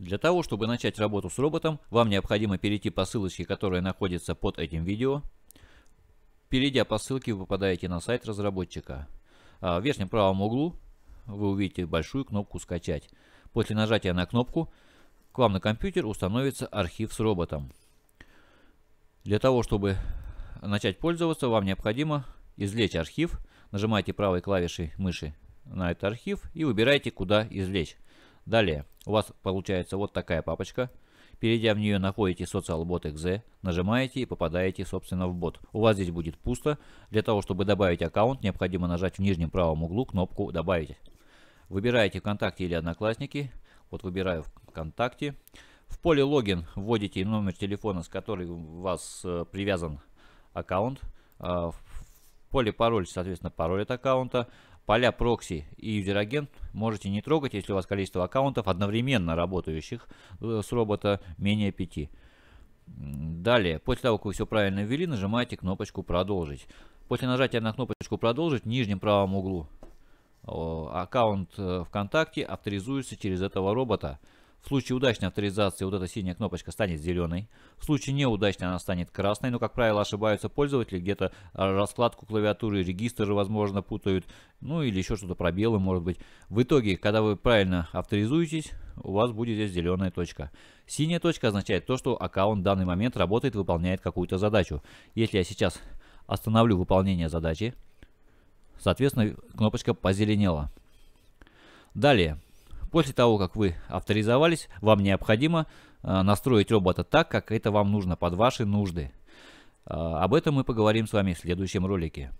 Для того, чтобы начать работу с роботом, вам необходимо перейти по ссылочке, которая находится под этим видео. Перейдя по ссылке, вы попадаете на сайт разработчика. А, в верхнем правом углу вы увидите большую кнопку «Скачать». После нажатия на кнопку к вам на компьютер установится архив с роботом. Для того, чтобы начать пользоваться, вам необходимо извлечь архив. Нажимаете правой клавишей мыши на этот архив и выбираете, куда извлечь. Далее у вас получается вот такая папочка. Перейдя в нее, находите социалбот .exe, нажимаете и попадаете, собственно, в бот. У вас здесь будет пусто. Для того, чтобы добавить аккаунт, необходимо нажать в нижнем правом углу кнопку «Добавить». Выбираете «Вконтакте» или «Одноклассники». Вот выбираю «Вконтакте». В поле «Логин» вводите номер телефона, с которым у вас э, привязан аккаунт. А, в поле «Пароль», соответственно, пароль от аккаунта. Поля прокси и юзер-агент можете не трогать, если у вас количество аккаунтов одновременно работающих э, с робота менее 5. Далее, после того, как вы все правильно ввели, нажимаете кнопочку «Продолжить». После нажатия на кнопочку «Продолжить» в нижнем правом углу аккаунт э, ВКонтакте авторизуется через этого робота. В случае удачной авторизации вот эта синяя кнопочка станет зеленой. В случае неудачной она станет красной, но, как правило, ошибаются пользователи, где-то а, раскладку клавиатуры, регистры возможно, путают, ну или еще что-то пробелы, может быть. В итоге, когда вы правильно авторизуетесь, у вас будет здесь зеленая точка. Синяя точка означает то, что аккаунт в данный момент работает, выполняет какую-то задачу. Если я сейчас остановлю выполнение задачи, соответственно, кнопочка позеленела. Далее. После того, как вы авторизовались, вам необходимо э, настроить робота так, как это вам нужно под ваши нужды. А, об этом мы поговорим с вами в следующем ролике.